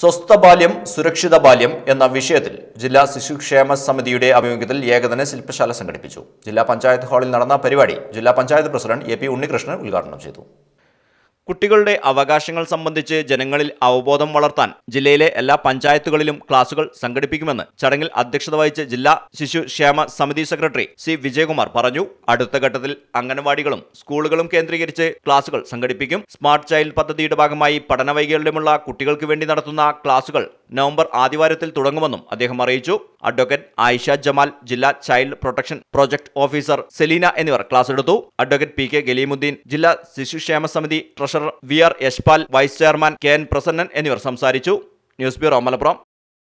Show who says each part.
Speaker 1: സ്വസ്ഥ ബാല്യം സുരക്ഷിത ബാല്യം എന്ന വിഷയത്തിൽ ജില്ലാ ശിശുക്ഷേമ സമിതിയുടെ ആഭിമുഖ്യത്തിൽ ഏകദിന ശില്പശാല സംഘടിപ്പിച്ചു ജില്ലാ പഞ്ചായത്ത് ഹാളിൽ നടന്ന പരിപാടി ജില്ലാ panchayat president A P Unnikrishnan ഉദ്ഘാടനം ചെയ്തു കുട്ടികളുടെ അവകാശങ്ങൾ സംബന്ധിച്ച് ജനങ്ങളിൽ അവബോധം വളർത്താൻ ജില്ലയിലെ എല്ലാ പഞ്ചായത്തുകളിലും ക്ലാസുകൾ സംഘടിപ്പിക്കുമെന്ന് ചടങ്ങിൽ അധ്യക്ഷത വഹിച്ച ജില്ലാ ശിശുക്ഷേമ സമിതി സെക്രട്ടറി സി വിജയകുമാർ പറഞ്ഞു അടുത്ത ഘട്ടത്തിൽ അംഗനവാടികളും സ്കൂളുകളും കേന്ദ്രീകരിച്ച് ക്ലാസുകൾ സംഘടിപ്പിക്കും സ്മാർട്ട് ചൈൽഡ് പദ്ധതിയുടെ ഭാഗമായി പഠനവൈകല്യമുള്ള കുട്ടികൾക്ക് വേണ്ടി നടത്തുന്ന ക്ലാസുകൾ നവംബർ ആദിവാരത്തിൽ തുടങ്ങുമെന്നും അദ്ദേഹം അറിയിച്ചു അഡ്വക്കേറ്റ് ആയിഷ ജമാൽ ജില്ലാ child protection project officer Selina എന്നിവർ ക്ലാസ് എടുത്തു അഡ്വക്കേറ്റ് പി കെ ഗലീമുദ്ദീൻ ജില്ലാ ശിശുക്ഷേമ സമിതി treasury treasurer V R Yashpal vice chairman K N Prasannan എന്നിവർ സംസാരിച്ചു ന്യൂസ് ബ്യൂറോ മലപ്പുറം